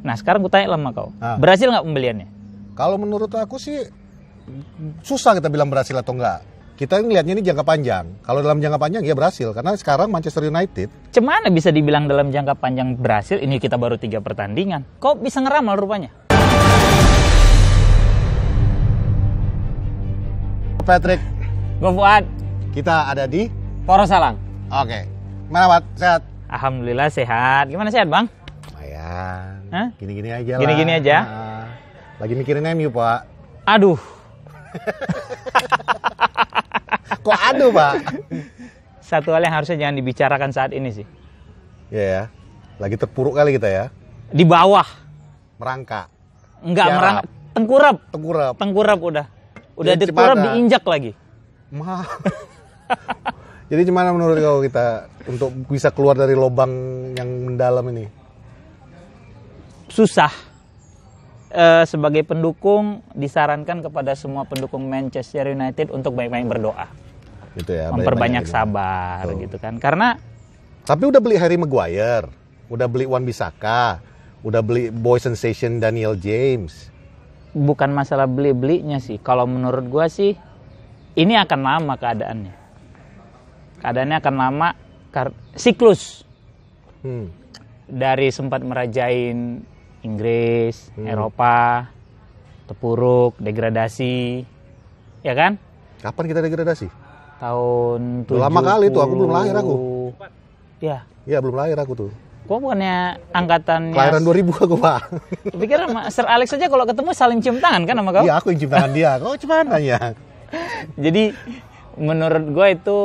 Nah sekarang gue tanya lama kau, ah. berhasil nggak pembeliannya? Kalau menurut aku sih susah kita bilang berhasil atau enggak. Kita ngelihatnya ini jangka panjang. Kalau dalam jangka panjang ya berhasil karena sekarang Manchester United. Cemana bisa dibilang dalam jangka panjang berhasil? Ini kita baru tiga pertandingan. Kok bisa ngeramal rupanya? Patrick. Gue Fuad. Kita ada di Poros Salang. Oke. Mana Pak? Sehat? Alhamdulillah sehat. Gimana sehat, Bang? Lumayan gini Gini-gini aja lah. Gini-gini aja? Nah, lagi mikirin MU, Pak. Aduh. Kok aduh, Pak? Satu hal yang harusnya jangan dibicarakan saat ini sih. Iya ya. Lagi terpuruk kali kita ya. Di bawah. merangka Enggak merangkak. Tengkurap. Tengkurap. Tengkurap udah. Udah Jadi tengkurap diinjak lagi. Mah. Jadi gimana menurut kau kita untuk bisa keluar dari lubang yang mendalam ini? susah e, sebagai pendukung disarankan kepada semua pendukung Manchester United untuk baik-baik berdoa. Gitu ya. Memperbanyak banyak sabar gitu. gitu kan. Karena tapi udah beli Harry Maguire, udah beli Wan Bisaka, udah beli Boy Sensation Daniel James. Bukan masalah beli-belinya sih. Kalau menurut gua sih ini akan lama keadaannya. Keadaannya akan lama siklus. Hmm. Dari sempat merajain Inggris, hmm. Eropa, terpuruk, degradasi, ya kan? Kapan kita degradasi? Tahun 70... Lama kali tuh, aku belum lahir aku. Ya. Iya, belum lahir aku tuh. Gua bukannya angkatan kelahiran 2000 aku, Pak. Pikir Sir Alex aja kalau ketemu saling cium tangan kan sama kau? Iya, aku yang cium tangan dia. Kau cuman ya. Jadi menurut gue itu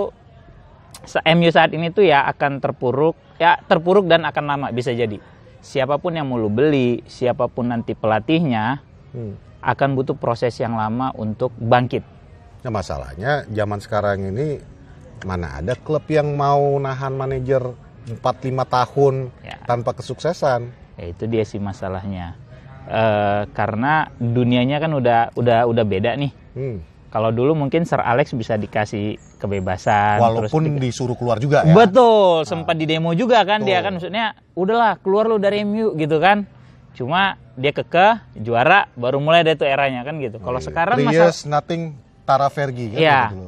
MU saat ini tuh ya akan terpuruk, ya terpuruk dan akan lama bisa jadi siapapun yang mau lu beli, siapapun nanti pelatihnya hmm. akan butuh proses yang lama untuk bangkit. Nah masalahnya zaman sekarang ini mana ada klub yang mau nahan manajer 4-5 tahun ya. tanpa kesuksesan. Ya, itu dia sih masalahnya. E, karena dunianya kan udah udah udah beda nih. Hmm kalau dulu mungkin Sir Alex bisa dikasih kebebasan. Walaupun terus disuruh keluar juga ya. Betul, nah. sempat di demo juga kan Betul. dia kan maksudnya udahlah keluar lu dari MU gitu kan. Cuma dia kekeh juara baru mulai dari tuh eranya kan gitu. Kalau yeah. sekarang masalah nothing Tara Fergie kan ya, gitu.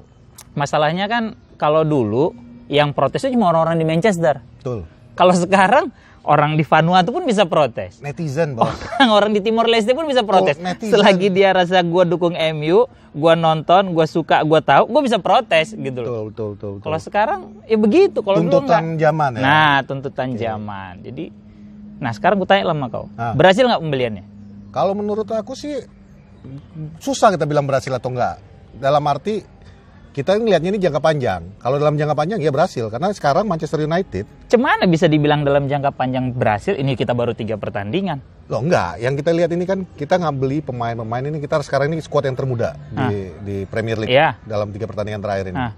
Masalahnya kan kalau dulu yang protesnya cuma orang-orang di Manchester. Betul. Kalau sekarang Orang di Vanuatu pun bisa protes. Netizen, Bang. Orang, orang di Timor Leste pun bisa oh, protes. Oh, Selagi dia rasa gue dukung MU, gue nonton, gue suka, gue tahu, gue bisa protes gitu loh. Betul, betul, betul. betul. Kalau sekarang ya begitu, kalau tuntutan dulu zaman ya. Nah, tuntutan okay. zaman. Jadi nah sekarang gue tanya lama kau. Ah. Berhasil nggak pembeliannya? Kalau menurut aku sih susah kita bilang berhasil atau enggak. Dalam arti kita ngelihatnya ini jangka panjang. Kalau dalam jangka panjang ya berhasil karena sekarang Manchester United. Cemana bisa dibilang dalam jangka panjang berhasil? Ini kita baru tiga pertandingan. Loh enggak, yang kita lihat ini kan kita ngambil pemain-pemain ini kita sekarang ini skuad yang termuda di, ah. di Premier League yeah. dalam tiga pertandingan terakhir ini. Ah.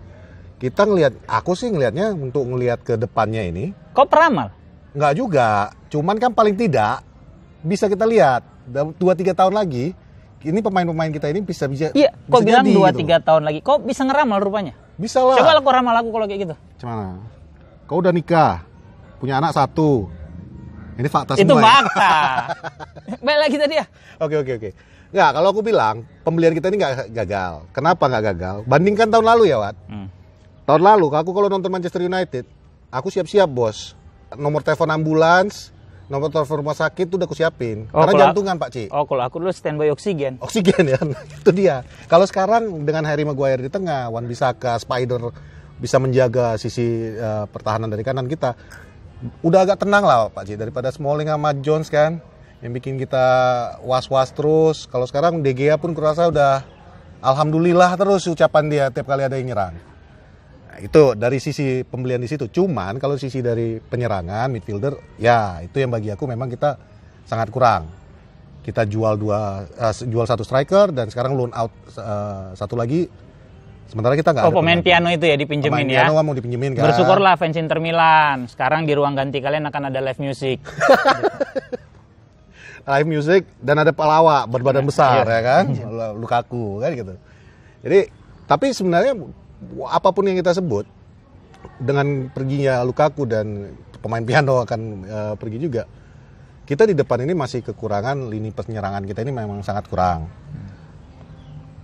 Kita ngelihat, aku sih ngelihatnya untuk ngelihat ke depannya ini. Kok peramal? Enggak juga, cuman kan paling tidak bisa kita lihat dua tiga tahun lagi ini pemain-pemain kita ini bisa bisa Iya, kok bilang dua gitu. tiga gitu. tahun lagi. Kok bisa ngeramal rupanya? Bisa lah. Coba kok ramal aku kalau kayak gitu. Gimana? Kau udah nikah, punya anak satu. Ini fakta semua. Itu ya. fakta. Baik lagi tadi ya. Oke oke oke. Nggak, ya, kalau aku bilang pembelian kita ini nggak gagal. Kenapa nggak gagal? Bandingkan tahun lalu ya, Wat. Hmm. Tahun lalu aku kalau nonton Manchester United, aku siap-siap bos. Nomor telepon ambulans, Nomor telepon rumah sakit tuh udah aku siapin. Oh, Karena jantungan Pak Ci. Oh kalau aku dulu standby oksigen. Oksigen ya, itu dia. Kalau sekarang dengan Harry Maguire di tengah, Wan Bisaka, Spider bisa menjaga sisi uh, pertahanan dari kanan kita. Udah agak tenang lah Pak Ci daripada Smalling sama Jones kan yang bikin kita was-was terus. Kalau sekarang DGA pun kurasa udah alhamdulillah terus ucapan dia tiap kali ada yang nyerang itu dari sisi pembelian di situ. Cuman kalau sisi dari penyerangan midfielder, ya itu yang bagi aku memang kita sangat kurang. Kita jual dua, uh, jual satu striker dan sekarang loan out uh, satu lagi. Sementara kita nggak. Oh pemain piano itu ya dipinjemin ya. Piano mau dipinjemin kan. Bersyukurlah fans Inter Milan. Sekarang di ruang ganti kalian akan ada live music. live music dan ada pelawak berbadan besar iya. ya kan, Lukaku kan gitu. Jadi tapi sebenarnya apapun yang kita sebut dengan perginya Lukaku dan pemain piano akan uh, pergi juga. Kita di depan ini masih kekurangan lini penyerangan kita ini memang sangat kurang.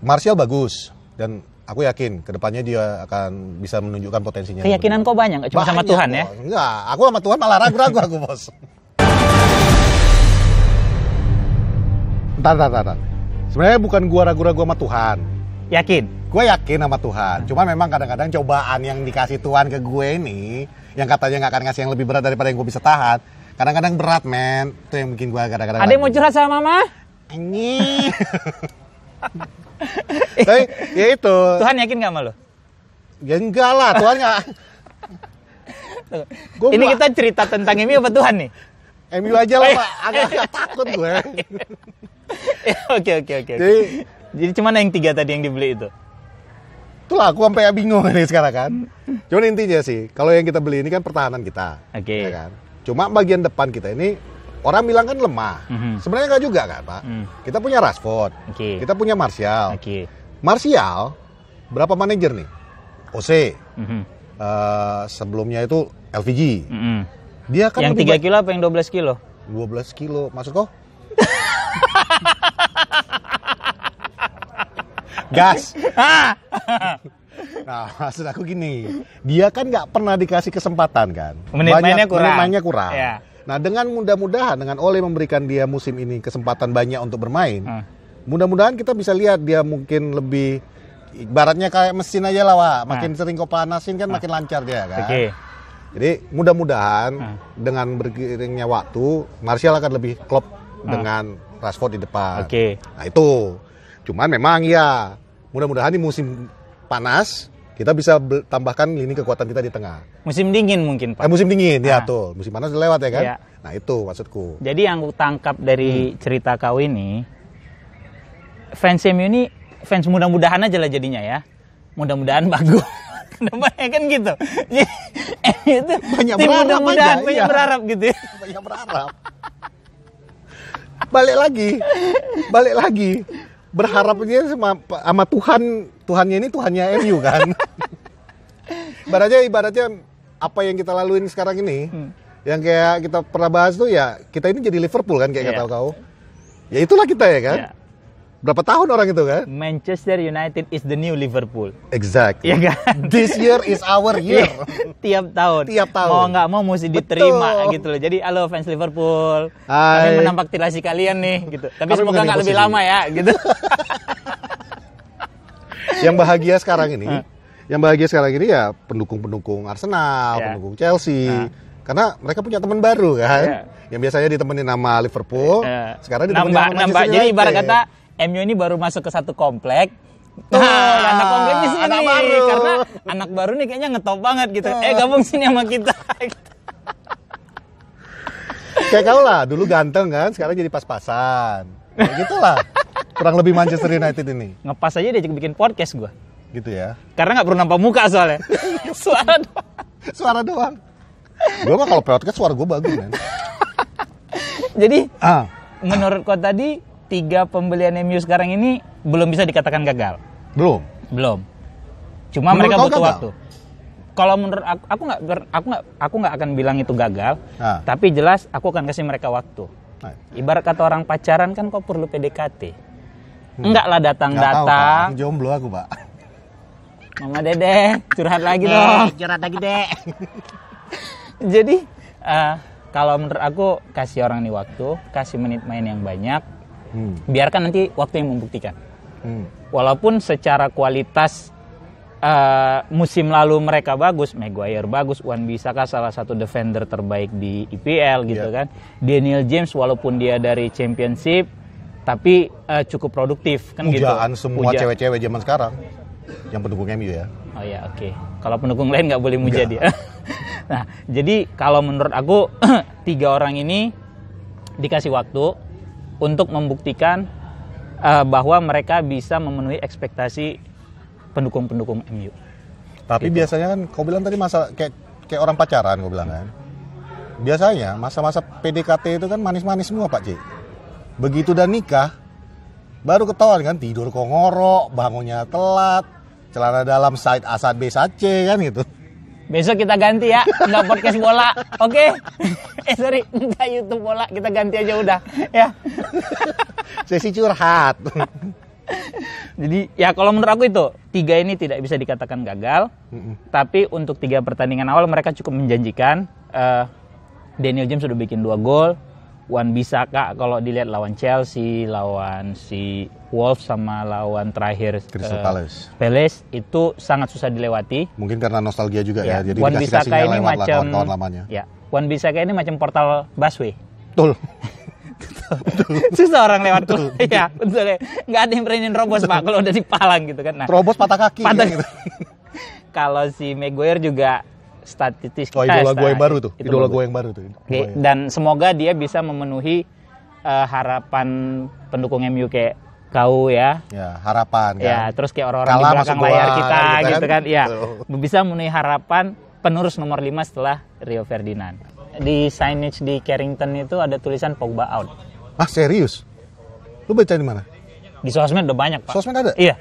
Martial bagus dan aku yakin kedepannya dia akan bisa menunjukkan potensinya. Keyakinan kau banyak, gak cuma banyak, sama Tuhan ya? Enggak, aku sama Tuhan malah ragu-ragu aku bos. Entar, entar, Sebenarnya bukan gua ragu-ragu sama Tuhan Yakin? Gue yakin sama Tuhan. Cuma memang kadang-kadang cobaan yang dikasih Tuhan ke gue ini, yang katanya nggak akan ngasih yang lebih berat daripada yang gue bisa tahan, kadang-kadang berat men. Itu yang bikin gue kadang-kadang. Ada yang mau curhat sama mama? Ini. Tapi ya itu. Tuhan yakin gak sama lo? Ya enggak lah, Tuhan gak... Gua ini kita cerita tentang ini apa Tuhan nih? MU aja lah, Agak, agak takut gue. Ya, oke, oke, oke. Jadi cuman yang tiga tadi yang dibeli itu. Itulah aku sampai bingung ini sekarang kan. Cuma intinya sih, kalau yang kita beli ini kan pertahanan kita. Oke. Okay. Ya kan? Cuma bagian depan kita ini orang bilang kan lemah. Mm -hmm. Sebenarnya nggak juga kan, Pak. Mm. Kita punya Rashford. Okay. Kita punya Martial. Okay. Martial berapa manajer nih? OC. Mm -hmm. uh, eh, sebelumnya itu LVG. Mm -hmm. Dia kan yang tiga kilo apa yang 12 kilo? 12 kilo. Maksud kok? gas. Nah, maksud aku gini, dia kan nggak pernah dikasih kesempatan kan. Menit banyak, mainnya kurang. Menit mainnya kurang. Ya. Nah, dengan mudah-mudahan dengan Ole memberikan dia musim ini kesempatan banyak untuk bermain, hmm. mudah-mudahan kita bisa lihat dia mungkin lebih baratnya kayak mesin aja lah, Wak. Makin hmm. sering kau panasin kan hmm. makin lancar dia kan. Okay. Jadi mudah-mudahan hmm. dengan beriringnya waktu, Martial akan lebih klop hmm. dengan Rashford di depan. Oke. Okay. Nah, itu Cuman memang ya mudah-mudahan di musim panas kita bisa tambahkan lini kekuatan kita di tengah. Musim dingin mungkin Pak. Eh, musim dingin nah. ya ah. tuh, musim panas udah lewat ya kan. Ya. Nah itu maksudku. Jadi yang aku tangkap dari hmm. cerita kau ini, fans MU ini fans mudah-mudahan aja lah jadinya ya. Mudah-mudahan bagus. Namanya kan gitu. Jadi, itu banyak berharap mudah-mudahan banyak iya. berharap gitu. Banyak berharap. balik lagi, balik lagi berharapnya sama, sama Tuhan Tuhannya ini Tuhannya MU kan ibaratnya ibaratnya apa yang kita laluin sekarang ini hmm. yang kayak kita pernah bahas tuh ya kita ini jadi Liverpool kan kayak yeah. kata kau ya itulah kita ya kan yeah berapa tahun orang itu kan? Manchester United is the new Liverpool. Exactly. Iya kan? This year is our iya. year. Tiap tahun. Tiap tahun. Mau nggak mau mesti diterima Betul. gitu loh. Jadi halo fans Liverpool. Hai. Kami menampak tirasi kalian nih gitu. Tapi Kami semoga nggak lebih lama ya gitu. yang bahagia sekarang ini, yang bahagia sekarang ini ya pendukung-pendukung Arsenal, yeah. pendukung Chelsea. Nah. Karena mereka punya teman baru kan. Yeah. Yang biasanya ditemenin nama Liverpool, yeah. sekarang ditemenin nama Manchester United. Jadi ibarat kata MU ini baru masuk ke satu komplek Tuh, nah, anak komplek di sini anak baru. karena anak baru nih kayaknya ngetop banget gitu. Nah. Eh gabung sini sama kita. Kayak kau lah, dulu ganteng kan, sekarang jadi pas-pasan. Kayak gitu lah. Kurang lebih Manchester United ini. Ngepas aja dia bikin podcast gue. Gitu ya. Karena nggak perlu nampak muka soalnya. suara doang. Suara doang. Gue mah kalau podcast suara gue bagus kan. jadi ah. menurut kau tadi tiga pembelian MU sekarang ini belum bisa dikatakan gagal. Belum. Belum. Cuma menurut mereka butuh gagal? waktu. Kalau menurut aku, aku nggak aku nggak aku nggak akan bilang itu gagal. Nah. Tapi jelas aku akan kasih mereka waktu. Nah. Ibarat kata orang pacaran kan kok perlu PDKT. Hmm. Enggak lah datang-datang. jomblo aku pak. Mama Dede curhat lagi eh, dong. Curhat lagi deh. Jadi uh, kalau menurut aku kasih orang ini waktu, kasih menit main yang banyak, hmm. biarkan nanti waktu yang membuktikan hmm. walaupun secara kualitas uh, musim lalu mereka bagus Maguire bagus Wan Bisaka salah satu defender terbaik di IPL gitu yeah. kan Daniel James walaupun dia dari Championship tapi uh, cukup produktif kan Ujaan gitu semua cewek-cewek zaman sekarang yang pendukung MU ya oh ya oke okay. kalau pendukung lain nggak boleh muja dia nah jadi kalau menurut aku tiga orang ini dikasih waktu untuk membuktikan uh, bahwa mereka bisa memenuhi ekspektasi pendukung-pendukung MU. Tapi gitu. biasanya kan kau bilang tadi masa kayak kayak orang pacaran kau bilang kan. Biasanya masa-masa PDKT itu kan manis-manis semua Pak Cik. Begitu udah nikah baru ketahuan kan tidur kok ngorok, bangunnya telat, celana dalam side A side B side C kan gitu. Besok kita ganti ya, nggak podcast bola, oke? Okay? eh sorry, nggak YouTube bola, kita ganti aja udah, ya. Sesi curhat. Jadi ya kalau menurut aku itu tiga ini tidak bisa dikatakan gagal, mm hmm tapi untuk tiga pertandingan awal mereka cukup menjanjikan. Uh, Daniel James sudah bikin dua gol, Wan bisa kak kalau dilihat lawan Chelsea, lawan si Wolves sama lawan terakhir Crystal uh, Palace. Palace itu sangat susah dilewati. Mungkin karena nostalgia juga ya. ya. Jadi Wan bisa kak ini macam kawan lamanya. Ya, Wan bisa kak ini macam portal busway. Betul. susah orang lewat tuh. Iya, ya betul ya nggak ada yang berani robos pak kalau udah dipalang gitu kan nah, robos patah kaki patah gitu. kalau si Maguire juga statistik oh, idola ya, gue yang baru tuh Itu idola gue yang baru tuh okay. dan semoga dia bisa memenuhi uh, harapan pendukung MU kayak kau ya ya harapan ya, kan? ya terus kayak orang-orang di belakang layar gua, kita gitu, gitu kan, Iya bisa memenuhi harapan penerus nomor 5 setelah Rio Ferdinand di signage di Carrington itu ada tulisan Pogba out ah serius lu baca di mana di sosmed udah banyak pak sosmed ada iya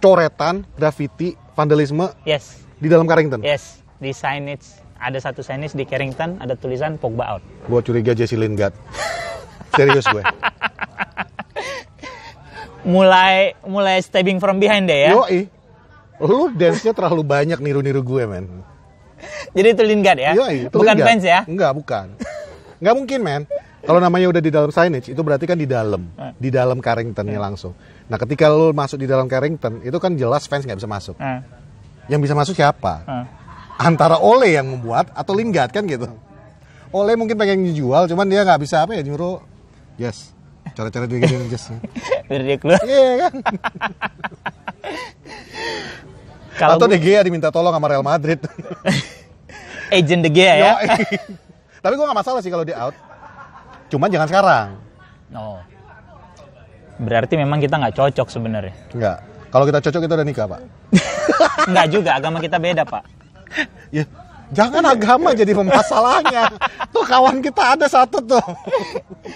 coretan graffiti vandalisme yes di dalam Carrington? Yes, di signage. Ada satu signage di Carrington, ada tulisan Pogba out. Gue curiga Jesse Lingard. Serius gue. mulai mulai stabbing from behind deh ya. Yoi. Lu dance-nya terlalu banyak niru-niru gue, men. Jadi itu Lingard ya? Yoi, itu bukan Lingard. fans ya? Enggak, bukan. Enggak mungkin, men. Kalau namanya udah di dalam signage, itu berarti kan di dalam, ah. di dalam Carringtonnya ah. langsung. Nah, ketika lu masuk di dalam Carrington, itu kan jelas fans nggak bisa masuk. Uh. Yang bisa masuk siapa? Uh. Antara Ole yang membuat atau Lingard kan gitu. Ole mungkin pengen dijual, cuman dia nggak bisa apa ya nyuruh. Yes. Cara-cara dia gini yes. Biar dia keluar. Iya yeah, kan. Kalau atau gue... De Gea diminta tolong sama Real Madrid. Agent De Gea ya. Tapi gue gak masalah sih kalau dia out. Cuman jangan sekarang. Oh. Berarti memang kita nggak cocok sebenarnya. Nggak. Kalau kita cocok kita udah nikah, Pak. Enggak juga, agama kita beda, Pak. ya, jangan agama jadi masalahnya. tuh kawan kita ada satu tuh.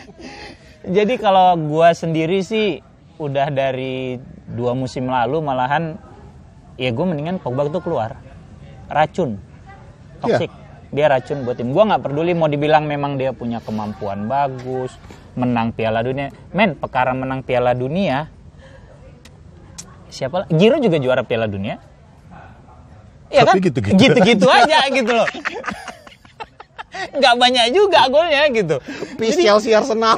jadi kalau gua sendiri sih udah dari dua musim lalu malahan ya gue mendingan Pogba tuh keluar. Racun. toksik. Yeah. Dia racun buat tim. Gua nggak peduli mau dibilang memang dia punya kemampuan bagus, menang Piala Dunia. Men, perkara menang Piala Dunia siapa lah Giro juga juara Piala Dunia ya kan gitu-gitu, gitu-gitu aja gitu loh nggak banyak juga golnya gitu Peace Chelsea Arsenal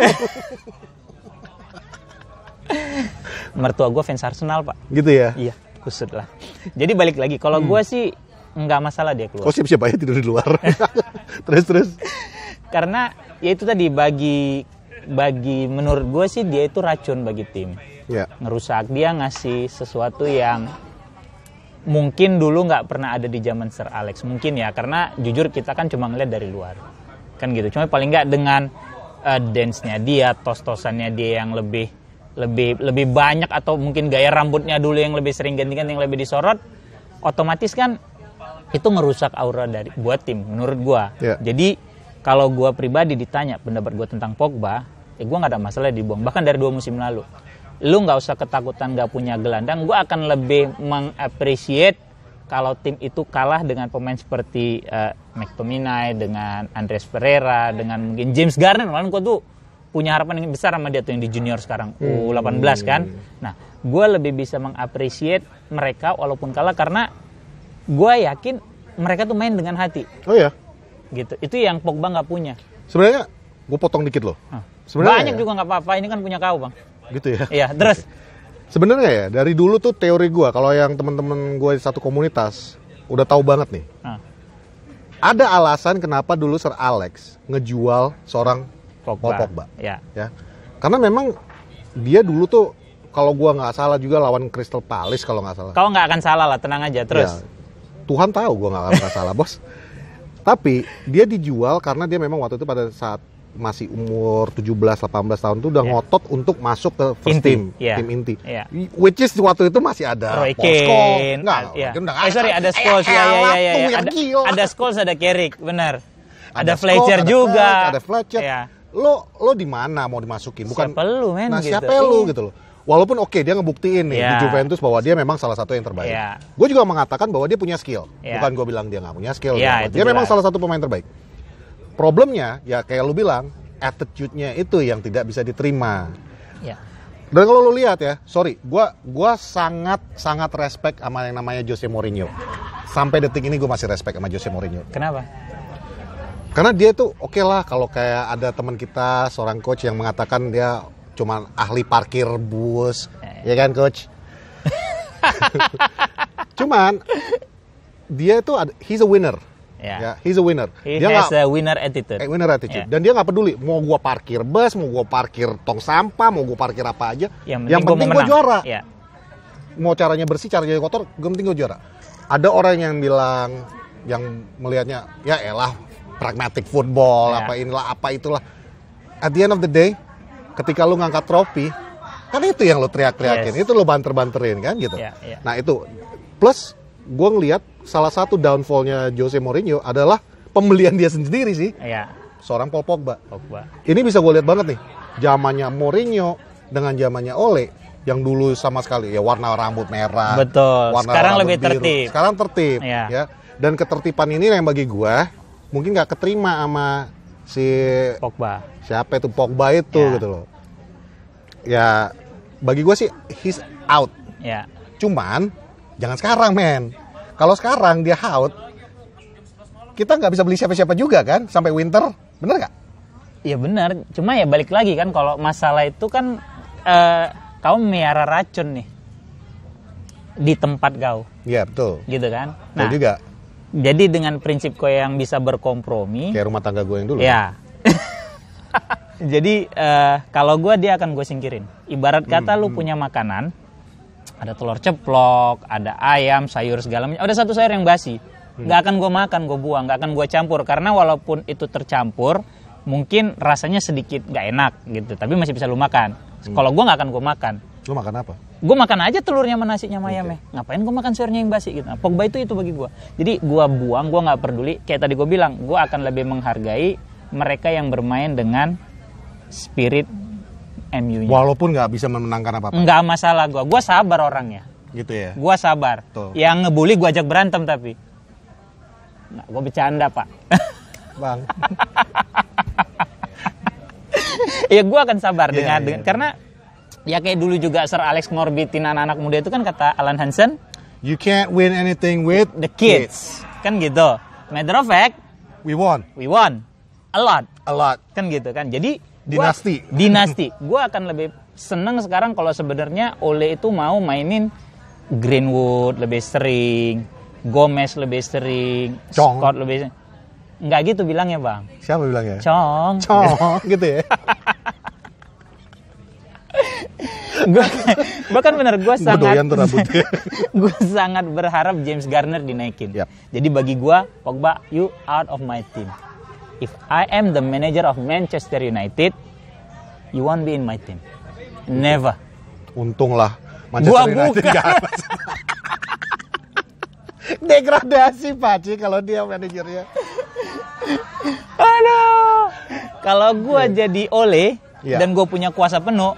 mertua gue fans Arsenal pak gitu ya iya kusut lah jadi balik lagi kalau hmm. gue sih nggak masalah dia keluar. Oh siap siap aja tidur di luar. terus terus. Karena ya itu tadi bagi bagi menurut gue sih dia itu racun bagi tim yeah. ngerusak dia ngasih sesuatu yang mungkin dulu nggak pernah ada di zaman Sir Alex mungkin ya karena jujur kita kan cuma ngeliat dari luar kan gitu cuma paling nggak dengan uh, dance-nya dia tos-tosannya dia yang lebih lebih lebih banyak atau mungkin gaya rambutnya dulu yang lebih sering ganti yang lebih disorot otomatis kan itu ngerusak aura dari buat tim menurut gua yeah. jadi kalau gua pribadi ditanya pendapat gua tentang Pogba ya gua nggak ada masalah dibuang bahkan dari dua musim lalu lu nggak usah ketakutan nggak punya gelandang gue akan lebih mengapresiat kalau tim itu kalah dengan pemain seperti uh, McTominay dengan Andres Pereira dengan mungkin James Garner malah gue tuh punya harapan yang besar sama dia tuh yang di junior sekarang hmm. u U18 kan nah gue lebih bisa mengapresiat mereka walaupun kalah karena gue yakin mereka tuh main dengan hati oh ya gitu itu yang Pogba nggak punya sebenarnya gue potong dikit loh huh. sebenarnya banyak ya? juga nggak apa-apa ini kan punya kau bang Gitu ya. Iya, terus sebenarnya ya dari dulu tuh teori gue kalau yang temen-temen gue di satu komunitas udah tahu banget nih. Hmm. Ada alasan kenapa dulu Sir Alex ngejual seorang Pogba. Pogba. Ya. ya. Karena memang dia dulu tuh kalau gue nggak salah juga lawan Crystal Palace kalau nggak salah. Kau nggak akan salah lah, tenang aja terus. Ya, Tuhan tahu gue nggak akan salah, Bos. Tapi dia dijual karena dia memang waktu itu pada saat masih umur 17 18 tahun itu udah yeah. ngotot untuk masuk ke first inti. team, yeah. tim inti. Yeah. Which is waktu itu masih ada Roy Kane. Enggak, yeah. eh, sorry ada Scholes ya ya ya. ya. Ada, ada Scholes ada Carrick, benar. Ada, ada Fletcher Scholes, juga. Ada, ada Fletcher. Yeah. Lo lo di mana mau dimasukin? Bukan siapa lu men Nah, gitu. lo iya. gitu loh. Walaupun oke okay, dia ngebuktiin nih yeah. di iya. Juventus bahwa dia memang salah satu yang terbaik. Yeah. Gue juga mengatakan bahwa dia punya skill. Yeah. Bukan gue bilang dia nggak punya skill. Yeah, dia dia memang salah satu pemain terbaik. Problemnya ya kayak lu bilang, attitude-nya itu yang tidak bisa diterima. Ya. Dan kalau lu lihat ya, sorry, gue gua sangat sangat respect sama yang namanya Jose Mourinho. Sampai detik ini gue masih respect sama Jose Mourinho. Kenapa? Karena dia itu oke okay lah kalau kayak ada teman kita seorang coach yang mengatakan dia cuma ahli parkir bus, ya, ya kan coach? Cuman dia itu he's a winner. Yeah. Ya, he's a winner. He dia has gak, a winner attitude. Eh, winner attitude. Yeah. Dan dia nggak peduli mau gua parkir bus, mau gua parkir tong sampah, mau gua parkir apa aja. Yang penting, yang penting gua, gua juara. Yeah. Mau caranya bersih, caranya kotor, gue penting gue juara. Ada orang yang bilang yang melihatnya ya elah pragmatic football, yeah. apa inilah, apa itulah. At the end of the day, ketika lu ngangkat trofi, kan itu yang lu teriak-teriakin, yes. itu lu banter-banterin kan gitu. Yeah, yeah. Nah, itu plus gue ngeliat salah satu downfallnya Jose Mourinho adalah pembelian dia sendiri sih. Iya. Seorang Paul Pogba. Pogba. Ini bisa gue lihat banget nih. Zamannya Mourinho dengan zamannya Ole yang dulu sama sekali ya warna rambut merah. Betul. Warna Sekarang rambut lebih biru. tertib. Sekarang tertib ya. ya. Dan ketertiban ini yang bagi gue mungkin nggak keterima sama si Pogba. Siapa itu Pogba itu ya. gitu loh. Ya bagi gue sih he's out. Ya. Cuman jangan sekarang, men. Kalau sekarang dia haut, kita nggak bisa beli siapa-siapa juga kan sampai winter, bener nggak? Iya bener, cuma ya balik lagi kan kalau masalah itu kan uh, eh, kau miara racun nih di tempat kau. Iya betul. Gitu kan? Betul nah, juga. Jadi dengan prinsip kau yang bisa berkompromi. Kayak rumah tangga gue yang dulu. Ya. jadi uh, kalau gue dia akan gue singkirin. Ibarat kata hmm, lu hmm. punya makanan, ada telur ceplok, ada ayam, sayur segala macam. Ada satu sayur yang basi, hmm. nggak akan gue makan, gue buang, nggak akan gue campur karena walaupun itu tercampur, mungkin rasanya sedikit nggak enak gitu, tapi masih bisa lu makan. Hmm. Kalau gue nggak akan gue makan. Lu makan apa? Gue makan aja telurnya sama nasinya sama ayamnya. Okay. Ngapain gue makan sayurnya yang basi gitu. Nah, pokoknya itu itu bagi gue. Jadi gue buang, gue nggak peduli. Kayak tadi gue bilang, gue akan lebih menghargai mereka yang bermain dengan spirit MU-nya. Walaupun nggak bisa memenangkan apa-apa. Nggak masalah gue, gue sabar orangnya. Gitu ya. Gue sabar. Tuh. Yang ngebully gue ajak berantem tapi. Nah, gue bercanda pak. Bang. ya gue akan sabar yeah, dengan, yeah. dengan iya. karena ya kayak dulu juga Sir Alex ngorbitin anak-anak muda itu kan kata Alan Hansen. You can't win anything with the kids. kids. Kan gitu. Matter of fact, we won. We won. A lot. A lot. Kan gitu kan. Jadi dinasti gua, dinasti gue akan lebih seneng sekarang kalau sebenarnya Ole itu mau mainin Greenwood lebih sering Gomez lebih sering Cong. Scott lebih nggak gitu bilangnya bang siapa bilangnya Cong Cong gitu ya gue bahkan bener gue sangat gue sangat berharap James Garner dinaikin yep. jadi bagi gue Pogba you out of my team if I am the manager of Manchester United, you won't be in my team. Never. Untunglah Manchester Gua United bukan. gak Degradasi Paci kalau dia manajernya. no. Kalau gue yeah. jadi Ole yeah. dan gue punya kuasa penuh,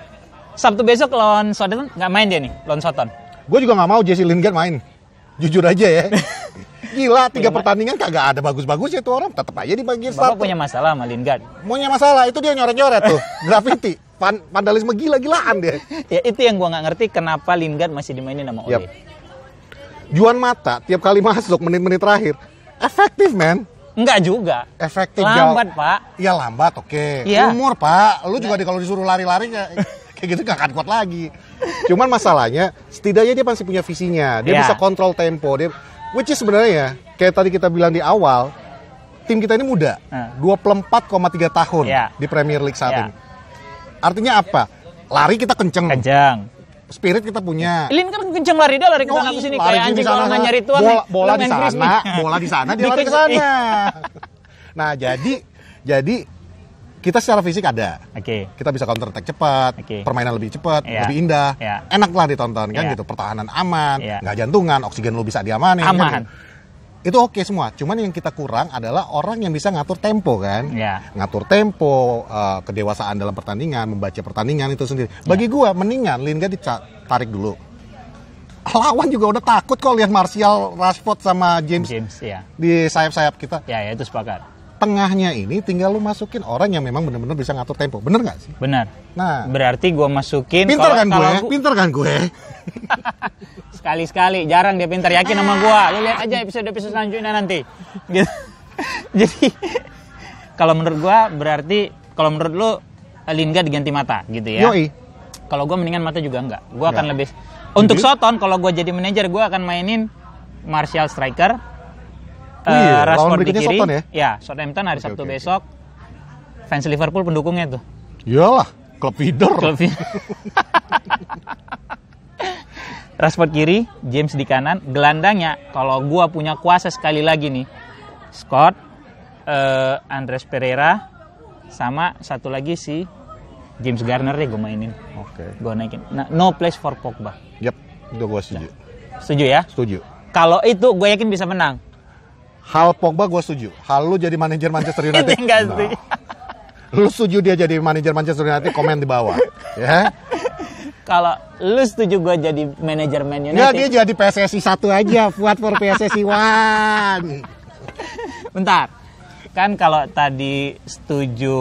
Sabtu besok lawan Soton nggak main dia nih, lawan Soton. Gue juga nggak mau Jesse Lingard main. Jujur aja ya. Gila, tiga pertandingan kagak ada bagus-bagusnya tuh orang. Tetap aja di Bapak punya masalah sama Lingard. Punya masalah, itu dia nyoret-nyoret tuh. Graffiti. Pan vandalisme gila-gilaan dia. ya itu yang gua nggak ngerti kenapa Lingard masih dimainin sama Oli. Yep. Juan Mata tiap kali masuk menit-menit terakhir efektif men. Enggak juga. Efektif lambat, jauh. Pak. Iya lambat, oke. Okay. Ya. Umur, Pak. Lu juga di, kalau disuruh lari-lari kayak, kayak gitu gak akan kuat lagi. Cuman masalahnya setidaknya dia pasti punya visinya. Dia ya. bisa kontrol tempo, dia Which is sebenarnya ya, kayak tadi kita bilang di awal, tim kita ini muda. Nah. koma 24,3 tahun yeah. di Premier League saat yeah. ini. Artinya apa? Lari kita kenceng. Kenceng. Spirit kita punya. Lin kan kenceng lari dia lari ke sana ke sini kayak anjing kalau nyari tuan. Bola, bola di sana, bola di sana dia lari ke sana. Iya. nah, jadi jadi kita secara fisik ada. Oke. Okay. Kita bisa counter attack cepat, okay. permainan lebih cepat, yeah. lebih indah. Yeah. Enak lah ditonton kan yeah. gitu, pertahanan aman, yeah. nggak jantungan, oksigen lu bisa diamanin. Kan, aman. Kan, Itu oke okay semua. Cuman yang kita kurang adalah orang yang bisa ngatur tempo kan. Yeah. Ngatur tempo, uh, kedewasaan dalam pertandingan, membaca pertandingan itu sendiri. Bagi yeah. gua mendingan Lingga ditarik dulu. Lawan juga udah takut kok lihat Martial, Rashford sama James, James yeah. di sayap-sayap kita. Ya, yeah, yeah, itu sepakat tengahnya ini tinggal lu masukin orang yang memang benar-benar bisa ngatur tempo. Bener nggak sih? Bener. Nah, berarti gua masukin Pinter kan gue? Gua... Pinter kan gue? Sekali-sekali, jarang dia pinter yakin sama ah. gua. Lu lihat aja episode-episode selanjutnya nanti. Gitu. Jadi kalau menurut gua berarti kalau menurut lu Lingga diganti mata gitu ya. Yoi. Kalau gua mendingan mata juga enggak. Gua enggak. akan lebih untuk Soton kalau gue jadi manajer gue akan mainin Martial striker, oh, iya. Rashford di kiri. Soton ya? ya, Southampton hari okay, Sabtu okay, besok. Fans Liverpool pendukungnya tuh. Iyalah, klub feeder. Klub Rashford kiri, James di kanan. Gelandangnya, kalau gua punya kuasa sekali lagi nih, Scott, uh, Andres Pereira, sama satu lagi si James Garner deh gue mainin. Oke. Okay. Gue naikin. Nah, no place for Pogba. Yap, itu gue setuju. Nah, setuju ya? Setuju. Kalau itu gue yakin bisa menang. Hal Pogba gue setuju. Hal lu jadi manajer Manchester United. Enggak nah. sih. Nah. Lu setuju dia jadi manajer Manchester United komen di bawah. ya. Kalau lu setuju gue jadi manajer Man United. Enggak, dia jadi PSSI satu aja. Buat for PSSI one. Bentar. Kan kalau tadi setuju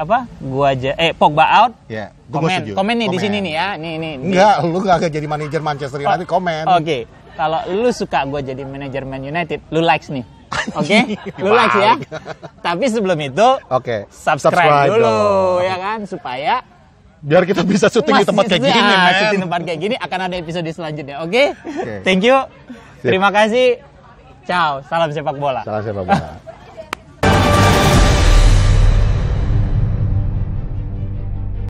apa? Gua aja eh Pogba out. Ya. Yeah, komen, komen nih di sini nih ya. Nih nih. Enggak, di... lu gak jadi manajer Manchester oh, United, oh, komen. Oke. Okay. Kalau lu suka gue jadi manajer Man United, lu likes nih Oke, okay? lu like ya. Tapi sebelum itu, oke, okay. subscribe, subscribe dulu, dong. ya kan, supaya biar kita bisa syuting Mas, di tempat kayak gini, ah, di tempat kayak gini akan ada episode selanjutnya, oke? Okay? Okay. Thank you. Terima kasih. Ciao, salam sepak bola. Salam sepak bola.